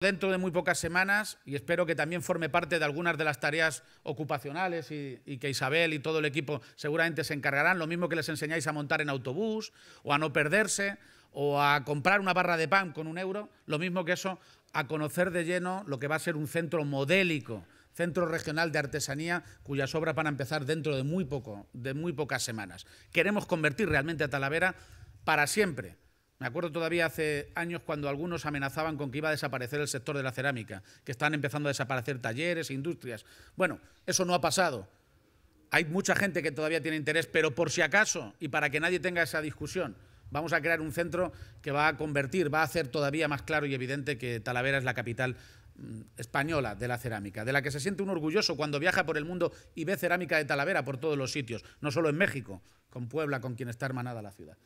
dentro de muy pocas semanas y espero que también forme parte de algunas de las tareas ocupacionales y, que Isabel y todo el equipo seguramente se encargarán, lo mismo que les enseñáis a montar en autobús o a no perderse o a comprar una barra de pan con un euro, lo mismo que eso, a conocer de lleno lo que va a ser un centro modélico, centro regional de artesanía, cuyas obras van a empezar dentro de muy poco, de muy pocas semanas. Queremos convertir realmente a Talavera para siempre me acuerdo todavía hace años cuando algunos amenazaban con que iba a desaparecer el sector de la cerámica, que están empezando a desaparecer talleres, e industrias. Bueno, eso no ha pasado. Hay mucha gente que todavía tiene interés, pero por si acaso, y para que nadie tenga esa discusión, vamos a crear un centro que va a convertir, va a hacer todavía más claro y evidente que Talavera es la capital mm, española de la cerámica, de la que se siente un orgulloso cuando viaja por el mundo y ve cerámica de Talavera por todos los sitios, no solo en México, con Puebla, con quien está hermanada la ciudad.